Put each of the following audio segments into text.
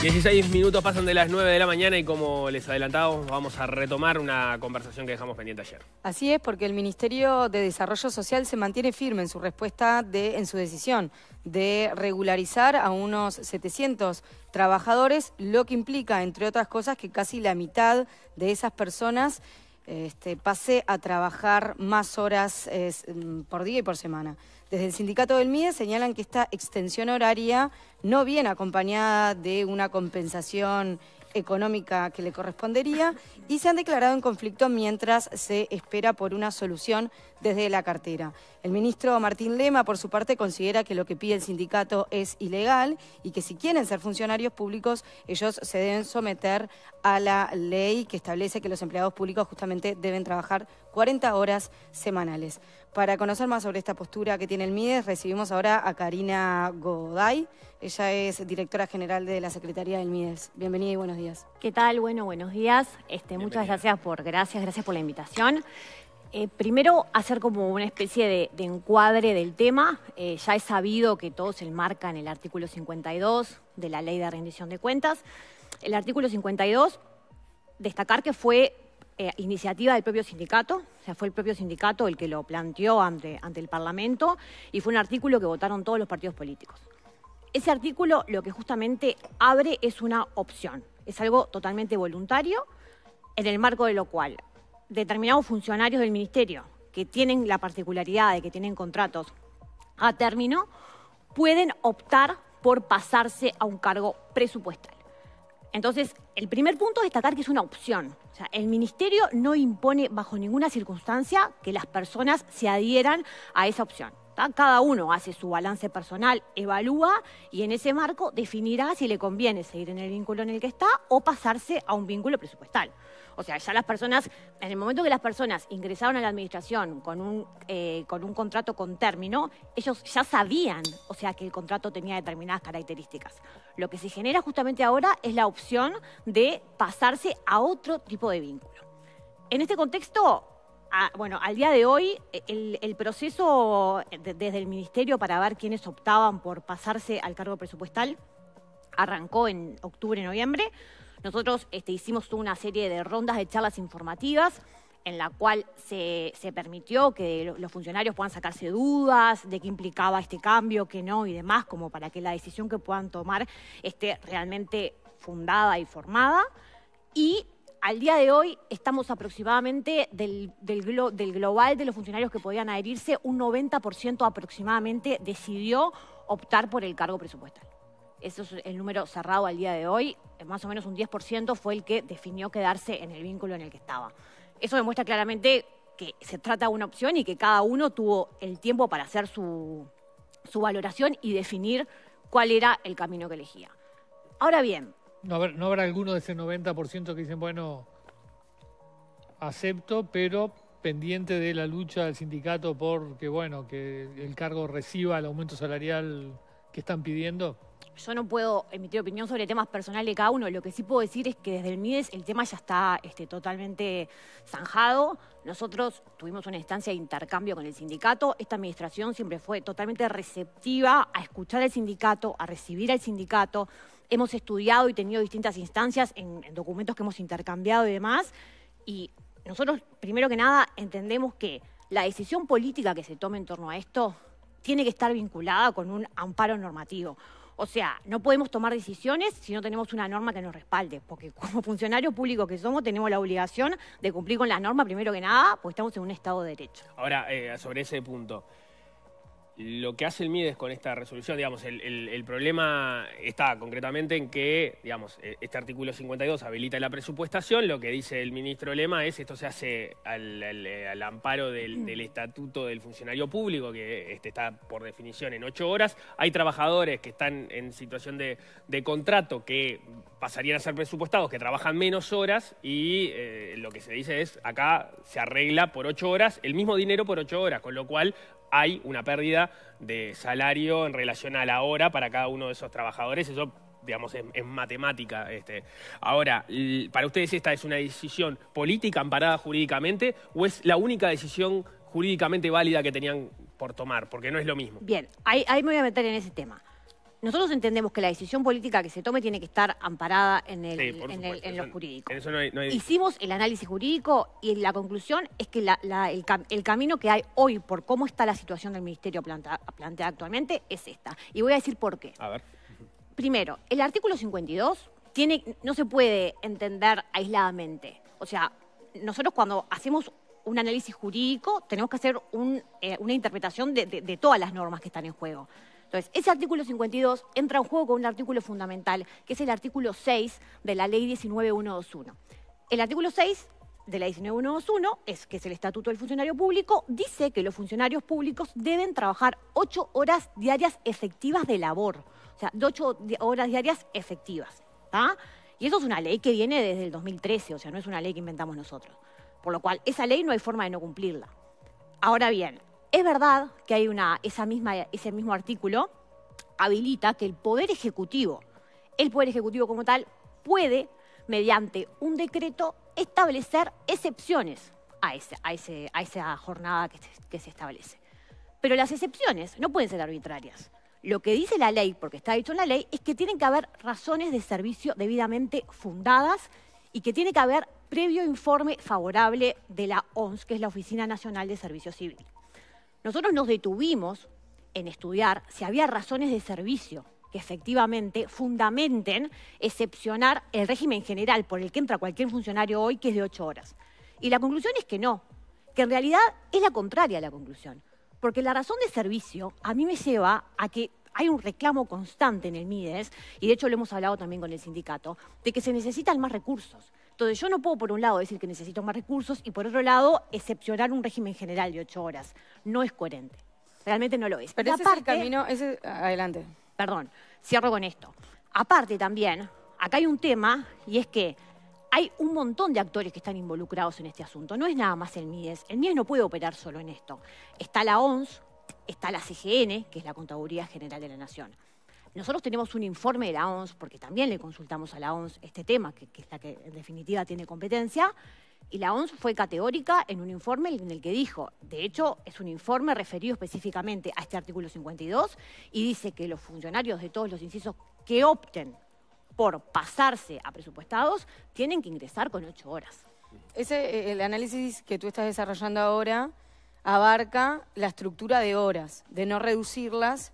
16 minutos pasan de las 9 de la mañana y como les adelantamos vamos a retomar una conversación que dejamos pendiente ayer. Así es, porque el Ministerio de Desarrollo Social se mantiene firme en su respuesta, de, en su decisión de regularizar a unos 700 trabajadores, lo que implica, entre otras cosas, que casi la mitad de esas personas este, pase a trabajar más horas mm, por día y por semana. Desde el sindicato del MIE señalan que esta extensión horaria no viene acompañada de una compensación económica que le correspondería y se han declarado en conflicto mientras se espera por una solución desde la cartera. El ministro Martín Lema, por su parte, considera que lo que pide el sindicato es ilegal y que si quieren ser funcionarios públicos, ellos se deben someter a la ley que establece que los empleados públicos justamente deben trabajar 40 horas semanales. Para conocer más sobre esta postura que tiene el MIDES, recibimos ahora a Karina Goday. Ella es directora general de la Secretaría del MIDES. Bienvenida y buenos días. ¿Qué tal? Bueno, buenos días. Este, muchas gracias por, gracias, gracias por la invitación. Eh, primero, hacer como una especie de, encuadre del tema. Eh, ya es sabido que todo se enmarca en el artículo 52 de la Ley de Rendición de Cuentas. El artículo 52, destacar que fue eh, iniciativa del propio sindicato, o sea, fue el propio sindicato el que lo planteó ante, ante el Parlamento y fue un artículo que votaron todos los partidos políticos. Ese artículo lo que justamente abre es una opción, es algo totalmente voluntario, en el marco de lo cual determinados funcionarios del Ministerio que tienen la particularidad de que tienen contratos a término, pueden optar por pasarse a un cargo presupuestario. Entonces, el primer punto es destacar que es una opción. el ministerio no impone bajo ninguna circunstancia que las personas se adhieran a esa opción. Cada uno hace su balance personal, evalúa y en ese marco definirá si le conviene seguir en el vínculo en el que está o pasarse a un vínculo presupuestal. O sea, ya las personas, en el momento que las personas ingresaron a la administración con un, eh, con un contrato con término, ellos ya sabían, o sea, que el contrato tenía determinadas características. Lo que se genera justamente ahora es la opción de pasarse a otro tipo de vínculo. En este contexto, bueno, al día de hoy, el, proceso desde el Ministerio para ver quiénes optaban por pasarse al cargo presupuestal arrancó en octubre, noviembre. Nosotros este, hicimos una serie de rondas de charlas informativas en la cual se, permitió que los funcionarios puedan sacarse dudas de qué implicaba este cambio, qué no y demás, como para que la decisión que puedan tomar esté realmente fundada y formada. Y al día de hoy estamos aproximadamente del, del global de los funcionarios que podían adherirse, un 90% aproximadamente decidió optar por el cargo presupuestal eso es el número cerrado al día de hoy, más o menos un 10% fue el que definió quedarse en el vínculo en el que estaba. Eso demuestra claramente que se trata de una opción y que cada uno tuvo el tiempo para hacer su, valoración y definir cuál era el camino que elegía. Ahora bien... No, habrá, alguno de ese 90% que dicen, bueno, acepto, pero pendiente de la lucha del sindicato porque bueno, que el cargo reciba el aumento salarial que están pidiendo? yo no puedo emitir opinión sobre temas personales de cada uno. Lo que sí puedo decir es que desde el MIDES el tema ya está este, totalmente zanjado. Nosotros tuvimos una instancia de intercambio con el sindicato. Esta administración siempre fue totalmente receptiva a escuchar al sindicato, a recibir al sindicato. Hemos estudiado y tenido distintas instancias en documentos que hemos intercambiado y demás. Y nosotros, primero que nada, entendemos que la decisión política que se tome en torno a esto tiene que estar vinculada con un amparo normativo. O sea, no podemos tomar decisiones si no tenemos una norma que nos respalde, porque como funcionarios públicos que somos tenemos la obligación de cumplir con la norma, primero que nada, porque estamos en un Estado de Derecho. Ahora, eh, sobre ese punto lo que hace el MIDES con esta resolución, digamos, el, problema está concretamente en que, digamos, e, este artículo 52 habilita la presupuestación, lo que dice el ministro Lema es esto se hace al, eh, amparo del, estatuto del funcionario público, que este está por definición en ocho horas. Hay trabajadores que están en situación de, contrato que pasarían a ser presupuestados, que trabajan menos horas y eh, lo que se dice es acá se arregla por ocho horas, el mismo dinero por ocho horas, con lo cual hay una pérdida de salario en relación a la hora para cada uno de esos trabajadores. Eso digamos, es matemática. Este. Ahora, ¿para ustedes esta es una decisión política amparada jurídicamente o es la única decisión jurídicamente válida que tenían por tomar? Porque no es lo mismo. Bien, ahí, ahí me voy a meter en ese tema. Nosotros entendemos que la decisión política que se tome tiene que estar amparada en, el, en, lo jurídico. Hicimos el análisis jurídico y la conclusión es que el, camino que hay hoy por cómo está la situación del Ministerio planteada actualmente es esta. Y voy a decir por qué. A Primero, el artículo 52 tiene, no se puede entender aisladamente. O sea, nosotros cuando hacemos un análisis jurídico tenemos que hacer eh, una interpretación de todas las normas que están en juego. Entonces, ese artículo 52 entra en juego con un artículo fundamental, que es el artículo 6 de la ley 19121. El artículo 6 de la 19121 es que es el Estatuto del Funcionario Público, dice que los funcionarios públicos deben trabajar 8 horas diarias efectivas de labor, o sea, 8 horas diarias efectivas. Y eso es una ley que viene desde el 2013, o sea, no es una ley que inventamos nosotros. Por lo cual, esa ley no hay forma de no cumplirla. Ahora bien, es verdad que hay una, esa misma, ese mismo artículo habilita que el Poder Ejecutivo, el Poder Ejecutivo como tal, puede, mediante un decreto, establecer excepciones a, a, esa jornada que se, que se establece. Pero las excepciones no pueden ser arbitrarias. Lo que dice la ley, porque está dicho en la ley, es que tienen que haber razones de servicio debidamente fundadas y que tiene que haber previo informe favorable de la ONS, que es la Oficina Nacional de Servicio Civil. Nosotros nos detuvimos en estudiar si había razones de servicio que efectivamente fundamenten excepcionar el régimen general por el que entra cualquier funcionario hoy, que es de ocho horas. Y la conclusión es que no, que en realidad es la contraria a la conclusión. Porque la razón de servicio a mí me lleva a que hay un reclamo constante en el MIDES, y de hecho lo hemos hablado también con el sindicato, de que se necesitan más recursos. Entonces yo no puedo por un lado decir que necesito más recursos y por otro lado excepcionar un régimen general de ocho horas. No es coherente. Realmente no lo es. Pero ese es el camino, adelante. Perdón, cierro con esto. Aparte también, acá hay un tema y es que hay un montón de actores que están involucrados en este asunto. No es nada más el MIDES. El MIDES no puede operar solo en esto. Está la ONS, está la CGN, que es la Contaduría General de la Nación. Nosotros tenemos un informe de la ONS, porque también le consultamos a la ONS este tema, que, es la que en definitiva tiene competencia, y la ONS fue categórica en un informe en el que dijo, de hecho, es un informe referido específicamente a este artículo 52, y dice que los funcionarios de todos los incisos que opten por pasarse a presupuestados tienen que ingresar con ocho horas. Ese, eh, el análisis que tú estás desarrollando ahora abarca la estructura de horas, de no reducirlas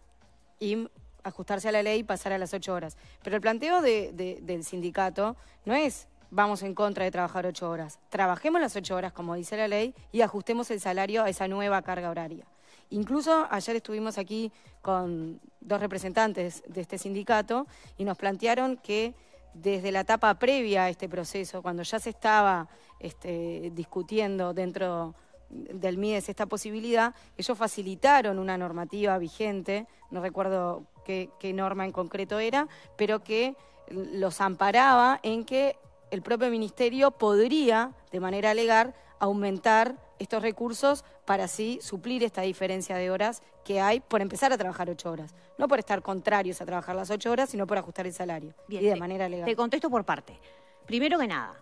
y ajustarse a la ley y pasar a las ocho horas. Pero el planteo del sindicato no es vamos en contra de trabajar ocho horas. Trabajemos las ocho horas, como dice la ley, y ajustemos el salario a esa nueva carga horaria. Incluso ayer estuvimos aquí con dos representantes de este sindicato y nos plantearon que desde la etapa previa a este proceso, cuando ya se estaba este, discutiendo dentro del MIDES esta posibilidad, ellos facilitaron una normativa vigente, no recuerdo qué, norma en concreto era, pero que los amparaba en que el propio ministerio podría, de manera legal, aumentar estos recursos para así suplir esta diferencia de horas que hay por empezar a trabajar ocho horas. No por estar contrarios a trabajar las ocho horas, sino por ajustar el salario. Bien, y de manera legal. Te contesto por parte. Primero que nada,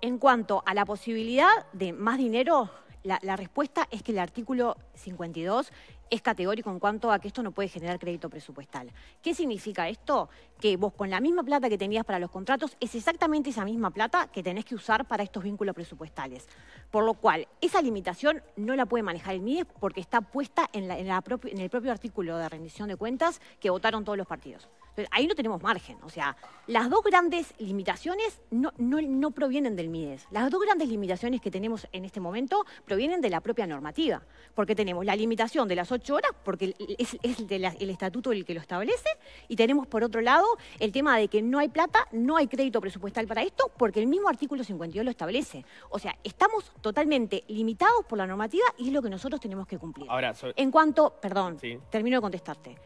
en cuanto a la posibilidad de más dinero, la, respuesta es que el artículo 52 es categórico en cuanto a que esto no puede generar crédito presupuestal. ¿Qué significa esto? que vos con la misma plata que tenías para los contratos es exactamente esa misma plata que tenés que usar para estos vínculos presupuestales. Por lo cual, esa limitación no la puede manejar el MIDES porque está puesta en, la, en, el propio artículo de rendición de cuentas que votaron todos los partidos. Entonces, ahí no tenemos margen. O sea, las dos grandes limitaciones no, no, provienen del MIDES. Las dos grandes limitaciones que tenemos en este momento provienen de la propia normativa. Porque tenemos la limitación de las ocho horas, porque es, el estatuto el que lo establece, y tenemos por otro lado el tema de que no hay plata, no hay crédito presupuestal para esto, porque el mismo artículo 52 lo establece. O sea, estamos totalmente limitados por la normativa y es lo que nosotros tenemos que cumplir. Ahora, En cuanto, perdón, termino de contestarte.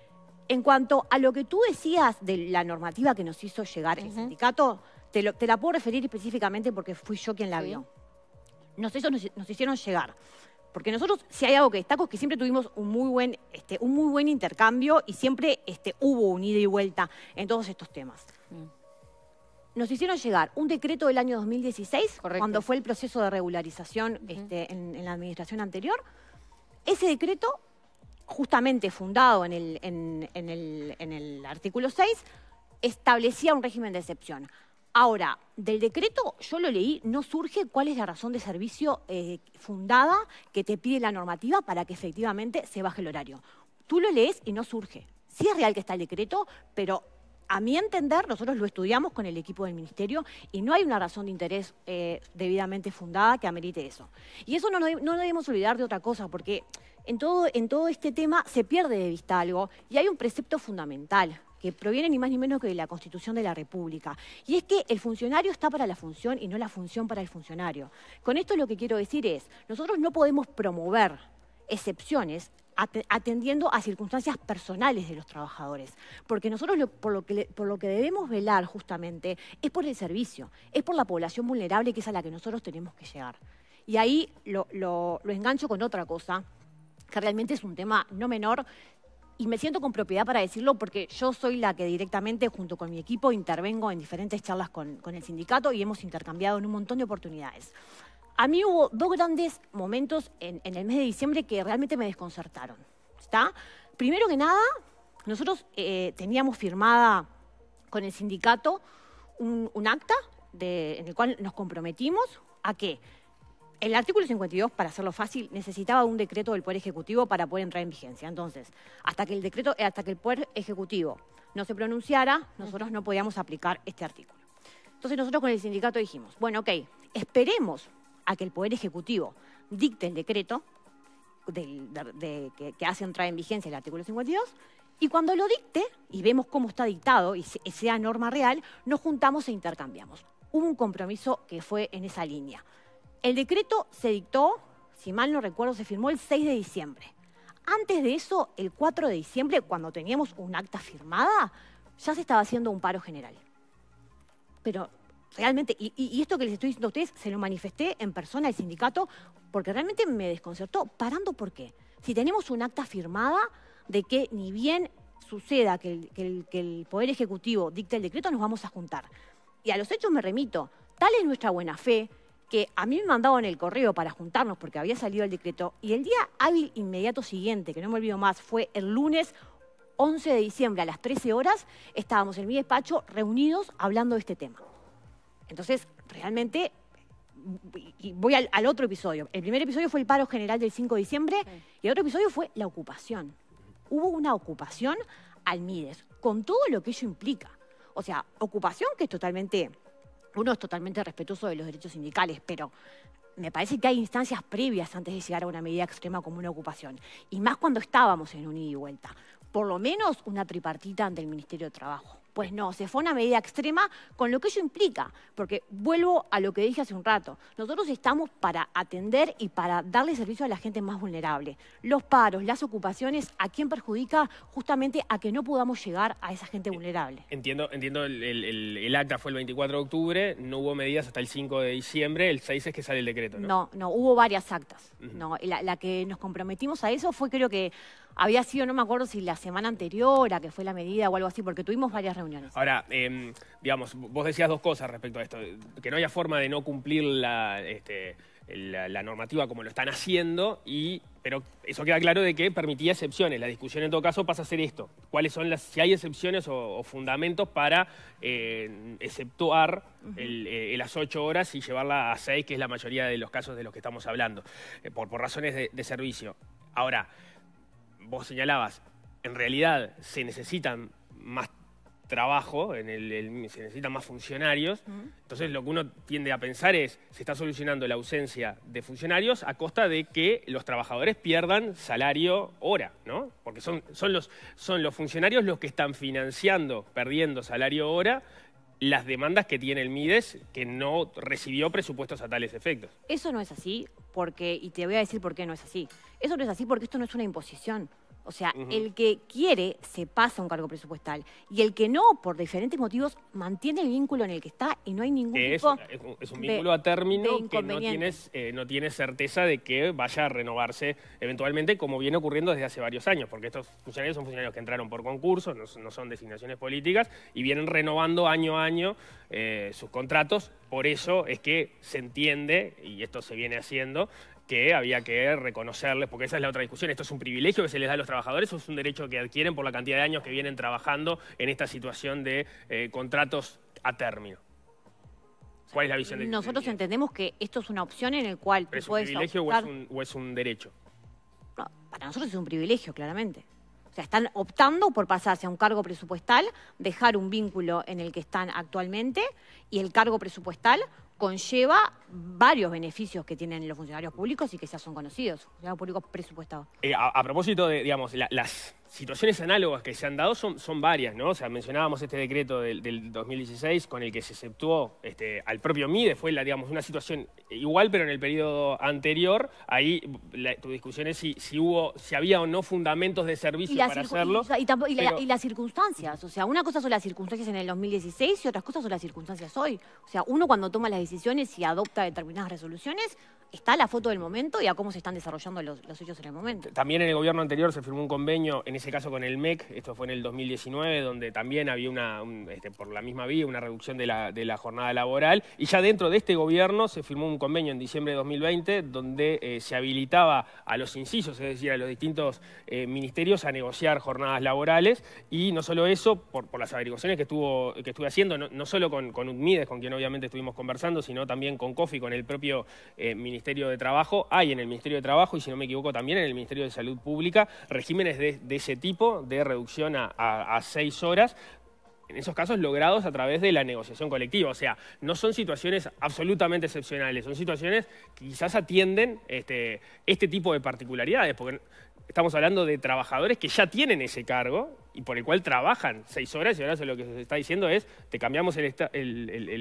En cuanto a lo que tú decías de la normativa que nos hizo llegar el sindicato, te, la puedo referir específicamente porque fui yo quien la vio. nos hicieron llegar porque nosotros, si hay algo que destaco, es que siempre tuvimos un muy buen, este, intercambio y siempre este, hubo un ida y vuelta en todos estos temas. Mm. Nos hicieron llegar un decreto del año 2016, cuando fue el proceso de regularización este, en, la administración anterior. Ese decreto, justamente fundado en el artículo 6, establecía un régimen de excepción. Ahora, del decreto, yo lo leí, no surge cuál es la razón de servicio eh, fundada que te pide la normativa para que efectivamente se baje el horario. Tú lo lees y no surge. Sí es real que está el decreto, pero a mi entender, nosotros lo estudiamos con el equipo del Ministerio y no hay una razón de interés eh, debidamente fundada que amerite eso. Y eso no, no, debemos olvidar de otra cosa, porque en todo, en todo este tema se pierde de vista algo y hay un precepto fundamental que proviene ni más ni menos que de la Constitución de la República. Y es que el funcionario está para la función y no la función para el funcionario. Con esto lo que quiero decir es, nosotros no podemos promover excepciones atendiendo a circunstancias personales de los trabajadores. Porque nosotros por, lo que, debemos velar justamente es por el servicio, es por la población vulnerable que es a la que nosotros tenemos que llegar. Y ahí lo engancho con otra cosa, que realmente es un tema no menor, y me siento con propiedad para decirlo porque yo soy la que directamente, junto con mi equipo, intervengo en diferentes charlas con, el sindicato y hemos intercambiado en un montón de oportunidades. A mí hubo dos grandes momentos en, el mes de diciembre que realmente me desconcertaron. Primero que nada, nosotros eh, teníamos firmada con el sindicato un, acta en el cual nos comprometimos a que el artículo 52, para hacerlo fácil, necesitaba un decreto del Poder Ejecutivo para poder entrar en vigencia. Entonces, hasta que el decreto, eh, hasta que el Poder Ejecutivo no se pronunciara, nosotros no podíamos aplicar este artículo. Entonces nosotros con el sindicato dijimos, bueno, ok, esperemos a que el Poder Ejecutivo dicte el decreto que, hace entrar en vigencia el artículo 52, y cuando lo dicte, y vemos cómo está dictado y sea norma real, nos juntamos e intercambiamos. Hubo un compromiso que fue en esa línea. El decreto se dictó, si mal no recuerdo, se firmó el 6 de diciembre. Antes de eso, el 4 de diciembre, cuando teníamos un acta firmada, ya se estaba haciendo un paro general. Pero realmente, y, esto que les estoy diciendo a ustedes, se lo manifesté en persona al sindicato porque realmente me desconcertó. ¿Parando por qué? Si tenemos un acta firmada de que ni bien suceda que que el Poder Ejecutivo dicte el decreto, nos vamos a juntar. Y a los hechos me remito. Tal es nuestra buena fe, que a mí me mandaban el correo para juntarnos porque había salido el decreto y el día hábil inmediato siguiente, que no me olvido más, fue el lunes 11 de diciembre a las 13 horas, estábamos en mi despacho reunidos hablando de este tema. Entonces, realmente, voy al, otro episodio. El primer episodio fue el paro general del 5 de diciembre y el otro episodio fue la ocupación. Hubo una ocupación al Mides, con todo lo que ello implica. O sea, ocupación que es totalmente uno es totalmente respetuoso de los derechos sindicales, pero me parece que hay instancias previas antes de llegar a una medida extrema como una ocupación. Y más cuando estábamos en un ida y vuelta. Por lo menos una tripartita ante el Ministerio de Trabajo. Pues no, se fue a una medida extrema con lo que ello implica, porque vuelvo a lo que dije hace un rato, nosotros estamos para atender y para darle servicio a la gente más vulnerable. Los paros, las ocupaciones, ¿a quién perjudica? Justamente a que no podamos llegar a esa gente vulnerable. Entiendo, entiendo el, acta fue el 24 de octubre, no hubo medidas hasta el 5 de diciembre, el 6 es que sale el decreto, ¿no? No, no, hubo varias actas. no, la que nos comprometimos a eso fue creo que había sido, no me acuerdo si la semana anterior a que fue la medida o algo así, porque tuvimos varias reuniones. Ahora, em, digamos, vos decías dos cosas respecto a esto, que no haya forma de no cumplir este, la, la, normativa como lo están haciendo, y, pero eso queda claro de que permitía excepciones. La discusión en todo caso pasa a ser esto, cuáles son las, si hay excepciones o, fundamentos para eh, exceptuar eh, las ocho horas y llevarla a seis, que es la mayoría de los casos de los que estamos hablando, eh, por, por razones de, de servicio. Ahora, vos señalabas, en realidad se necesitan más trabajo, en se necesitan más funcionarios. Entonces lo que uno tiende a pensar es, se está solucionando la ausencia de funcionarios a costa de que los trabajadores pierdan salario hora, ¿no? Porque son, son los funcionarios los que están financiando, perdiendo salario hora, las demandas que tiene el Mides, que no recibió presupuestos a tales efectos. Eso no es así, porque, y te voy a decir por qué no es así. Eso no es así porque esto no es una imposición. O sea, el que quiere se pasa un cargo presupuestal y el que no, por diferentes motivos, mantiene el vínculo en el que está y no hay ningún es, es, un, vínculo a término que no tienes, eh, no tienes certeza de que vaya a renovarse eventualmente, como viene ocurriendo desde hace varios años, porque estos funcionarios son funcionarios que entraron por concurso, no, son designaciones políticas y vienen renovando año a año eh, sus contratos. Por eso es que se entiende, y esto se viene haciendo, que había que reconocerles, porque esa es la otra discusión, esto es un privilegio que se les da a los trabajadores o es un derecho que adquieren por la cantidad de años que vienen trabajando en esta situación de eh, contratos a término. ¿Cuál es la visión de Nosotros entendemos que esto es una opción en la cual ¿Es un privilegio o, es un, derecho? para nosotros es un privilegio, claramente. O sea, están optando por pasarse a un cargo presupuestal, dejar un vínculo en el que están actualmente y el cargo presupuestal conlleva varios beneficios que tienen los funcionarios públicos y que ya son conocidos, funcionarios públicos presupuestados. Eh, a, propósito de, digamos, las situaciones análogas que se han dado son, son varias, ¿no? O sea, mencionábamos este decreto del, 2016 con el que se exceptuó este, al propio MIDE, fue la, digamos, una situación igual, pero en el periodo anterior, ahí tu discusión es si, si, hubo, si había o no fundamentos de servicio para hacerlo. Y, las circunstancias, o sea, una cosa son las circunstancias en el 2016 y otras cosas son las circunstancias hoy. O sea, uno cuando toma las decisiones y adopta determinadas resoluciones, está la foto del momento y a cómo se están desarrollando los, los hechos en el momento. También en el gobierno anterior se firmó un convenio en ese caso con el MEC, esto fue en el 2019, donde también había una, este, por la misma vía, una reducción de la, jornada laboral. Y ya dentro de este gobierno se firmó un convenio en diciembre de 2020 donde eh, se habilitaba a los incisos, es decir, a los distintos eh, ministerios a negociar jornadas laborales. Y no solo eso, por, las averiguaciones que, estuvo, que estuve haciendo, no, solo con, con con quien obviamente estuvimos conversando, sino también con COFI, con el propio eh, Ministerio de Trabajo, hay en el Ministerio de Trabajo y si no me equivoco también en el Ministerio de Salud Pública regímenes de, de ese tipo de reducción a, seis horas, en esos casos logrados a través de la negociación colectiva. O sea, no son situaciones absolutamente excepcionales, son situaciones que quizás atienden este, este tipo de particularidades, porque estamos hablando de trabajadores que ya tienen ese cargo y por el cual trabajan seis horas y ahora lo que se está diciendo es, te cambiamos el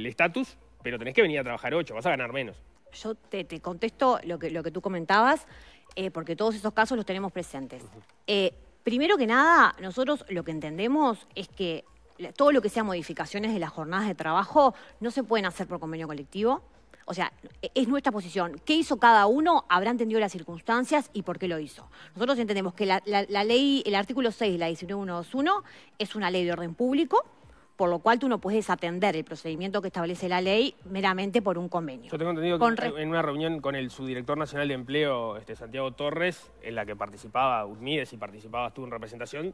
estatus, pero tenés que venir a trabajar ocho, vas a ganar menos. Yo te, contesto lo que, lo que tú comentabas, eh, porque todos esos casos los tenemos presentes. Primero que nada, nosotros lo que entendemos es que todo lo que sea modificaciones de las jornadas de trabajo no se pueden hacer por convenio colectivo. O sea, e, es nuestra posición. ¿Qué hizo cada uno? Habrá entendido las circunstancias y por qué lo hizo. Nosotros entendemos que la, ley, el artículo 6 de la 19.121 es una ley de orden público por lo cual tú no puedes atender el procedimiento que establece la ley meramente por un convenio. Yo tengo entendido que en una reunión con el subdirector nacional de empleo, este, Santiago Torres, en la que participaba Urmides y participabas tú en representación,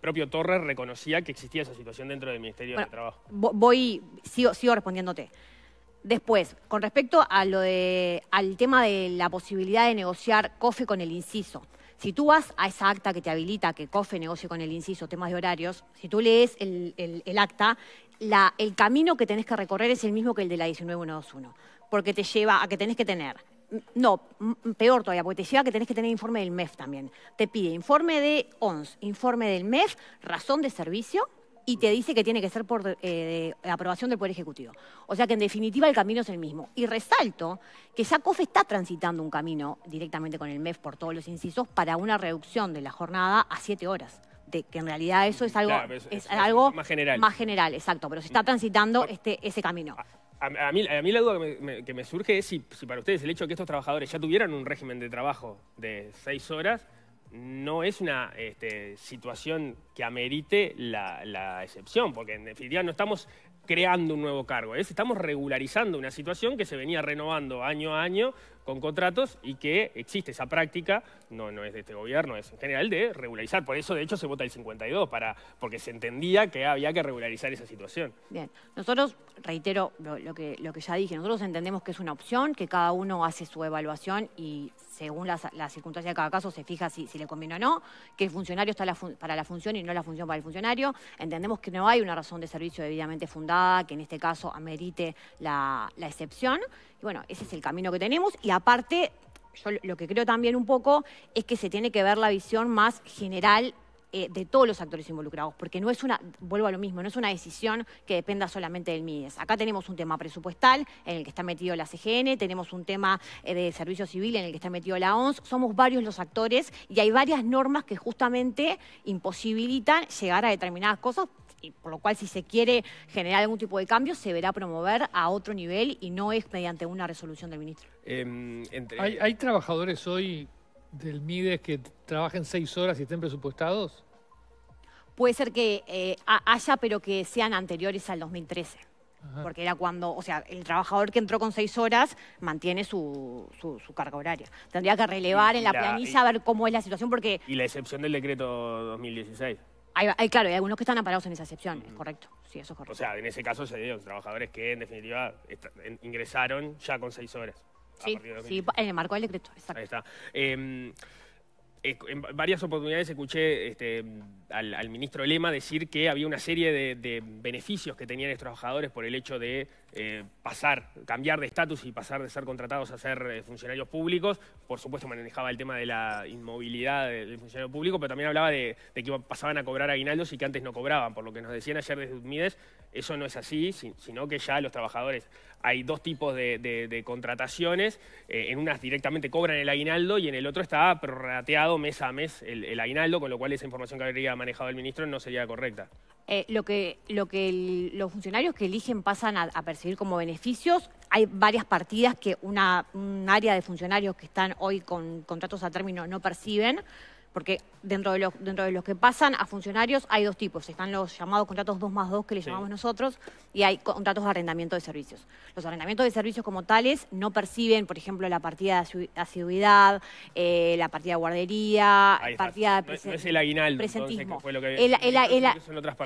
propio Torres reconocía que existía esa situación dentro del Ministerio de Trabajo. Voy, sigo respondiéndote. Después, con respecto al tema de la posibilidad de negociar COFE con el inciso, si tú vas a esa acta que te habilita que COFE negocie con el inciso temas de horarios, si tú lees el, acta, el camino que tenés que recorrer es el mismo que el de la 19121, porque te lleva a que tenés que tener mm, no, mm, mm, peor todavía, porque te lleva a que tenés que tener informe del MEF también. Te pide informe de ONS, informe del MEF, razón de servicio, y te dice que tiene que ser por eh, aprobación del Poder Ejecutivo. O sea que en definitiva el camino es el mismo. Y resalto que SACOF está transitando un camino directamente con el MEF por todos los incisos para una reducción de la jornada a siete horas. De que en realidad eso es algo, algo más general. Más general, exacto. Pero se está mm. transitando este, ese camino. A, mí, la duda que me, surge es si, para ustedes el hecho de que estos trabajadores ya tuvieran un régimen de trabajo de seis horas no es una este, situación que amerite la, excepción, porque en definitiva no estamos creando un nuevo cargo, estamos regularizando una situación que se venía renovando año a año con contratos y que existe esa práctica, no, no es de este gobierno, es en general de regularizar. Por eso, de hecho, se vota el 52, para, porque se entendía que había que regularizar esa situación. Bien, nosotros, reitero lo, que, lo que ya dije, nosotros entendemos que es una opción, que cada uno hace su evaluación y según las, las circunstancias de cada caso se fija si, si le conviene o no, que el funcionario está para la función y no la función para el funcionario. Entendemos que no hay una razón de servicio debidamente fundada, que en este caso amerite la, la excepción bueno, ese es el camino que tenemos y aparte, yo lo que creo también un poco es que se tiene que ver la visión más general eh, de todos los actores involucrados, porque no es una, vuelvo a lo mismo, no es una decisión que dependa solamente del MIDES. Acá tenemos un tema presupuestal en el que está metido la CGN, tenemos un tema eh, de servicio civil en el que está metido la ONS, somos varios los actores y hay varias normas que justamente imposibilitan llegar a determinadas cosas y por lo cual si se quiere generar algún tipo de cambio se verá promover a otro nivel y no es mediante una resolución del ministro. Em, ¿Hay, trabajadores hoy del MIDES que trabajen seis horas y estén presupuestados? Puede ser que eh, haya, pero que sean anteriores al 2013. Porque era cuando, o sea, el trabajador que entró con seis horas mantiene su, su, carga horaria. Tendría que relevar en la, planilla a ver cómo es la situación porque... Y la excepción del decreto 2016. Hay, claro, hay algunos que están amparados en esa excepción, es correcto. O sea, en ese caso se dieron trabajadores que, en definitiva, ingresaron ya con seis horas. Sí, sí el marco del decreto, exacto. Ahí está. Em, en varias oportunidades escuché este, al, ministro Lema decir que había una serie de, beneficios que tenían estos trabajadores por el hecho de eh, pasar, cambiar de estatus y pasar de ser contratados a ser eh, funcionarios públicos. Por supuesto manejaba el tema de la inmovilidad del funcionario público, pero también hablaba de, que pasaban a cobrar aguinaldos y que antes no cobraban. Por lo que nos decían ayer desde UTMIDES, eso no es así, sino que ya los trabajadores, hay dos tipos de, contrataciones, eh, en unas directamente cobran el aguinaldo y en el otro está prorrateado mes a mes el, el aguinaldo, con lo cual esa información que habría manejado el ministro no sería correcta. Eh, lo que, lo que los funcionarios que eligen pasan a, percibir como beneficios. Hay varias partidas que un área de funcionarios que están hoy con contratos a término no perciben, porque dentro de, los, dentro de los que pasan a funcionarios hay dos tipos. Están los llamados contratos 2 más 2 que le llamamos nosotros y hay contratos de arrendamiento de servicios. Los arrendamientos de servicios como tales no perciben, por ejemplo, la partida de asiduidad, eh, la partida de guardería, la partida de el aguinaldo. Presentismo.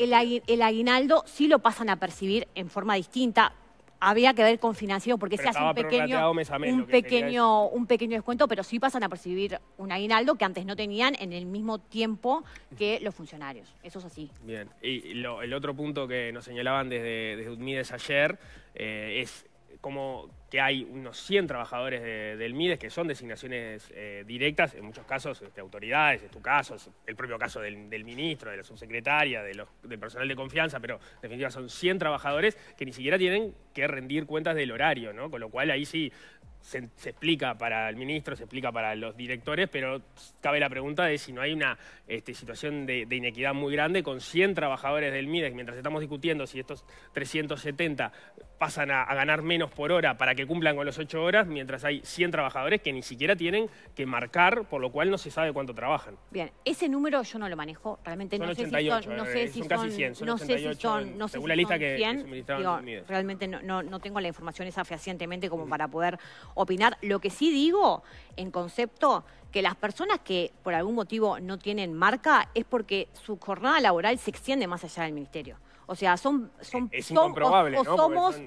el aguinaldo sí lo pasan a percibir en forma distinta había que ver con financiación, porque se hace un pequeño, un, pequeño, un pequeño descuento, pero sí pasan a percibir un aguinaldo que antes no tenían en el mismo tiempo que los funcionarios. Eso es así. Bien. Y el otro punto que nos señalaban desde, desde ayer eh, es como que hay unos 100 trabajadores del MIDES que son designaciones eh, directas, en muchos casos de este, autoridades, es tu caso, el propio caso del, ministro, de la subsecretaria, del personal de confianza, pero en definitiva son 100 trabajadores que ni siquiera tienen que rendir cuentas del horario, ¿no? Con lo cual ahí sí se, explica para el ministro, se explica para los directores, pero cabe la pregunta de si no hay una este, situación de, de, inequidad muy grande con 100 trabajadores del MIDES, mientras estamos discutiendo si estos 370 pasan a, ganar menos por hora para que cumplan con las 8 horas, mientras hay 100 trabajadores que ni siquiera tienen que marcar, por lo cual no se sabe cuánto trabajan. Bien, ese número yo no lo manejo, realmente no sé si son... No sé si son 100, eh, no sé si son, según la lista 100, Realmente no, no, no, tengo la información esa fehacientemente como para poder opinar. Lo que sí digo, en concepto, que las personas que por algún motivo no tienen marca es porque su jornada laboral se extiende más allá del ministerio. O sea, son... son es son, incomprobable, ¿no? somos...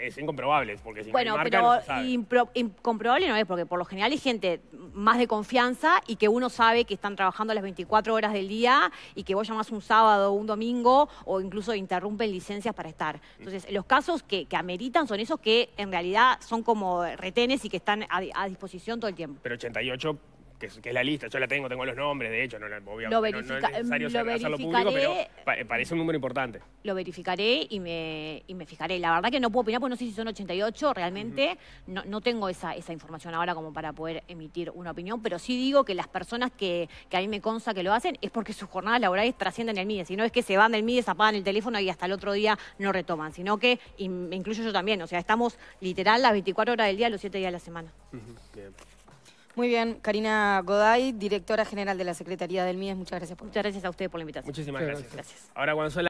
es incomprobable, porque si bueno, pero incomprobable no es, porque por lo general hay gente más de confianza y que uno sabe que están trabajando las 24 horas del día y que vos llamás un sábado o un domingo o incluso interrumpen licencias para estar. Entonces, los casos que, ameritan son esos que en realidad son como retenes y que están a disposición todo el tiempo. Pero 88 que es, la lista, yo la tengo, tengo los nombres, de hecho, no, la lo a es necesario hacerlo público, pero eh, parece un número importante. Lo verificaré y me, y me fijaré. La verdad que no puedo opinar porque no sé si son 88, realmente no, no tengo esa, esa información ahora como para poder emitir una opinión, pero sí digo que las personas que, que a mí me consta que lo hacen es porque sus jornadas laborales trascienden el MIDE, si no es que se van del se apagan el teléfono y hasta el otro día no retoman, sino que, y incluyo yo también, o sea, estamos literal las 24 horas del día, los 7 días de la semana. Muy bien, Karina Goday, directora general de la Secretaría del MIES, muchas gracias por Muchas gracias a usted por la invitación. Muchísimas gracias. gracias. Ahora,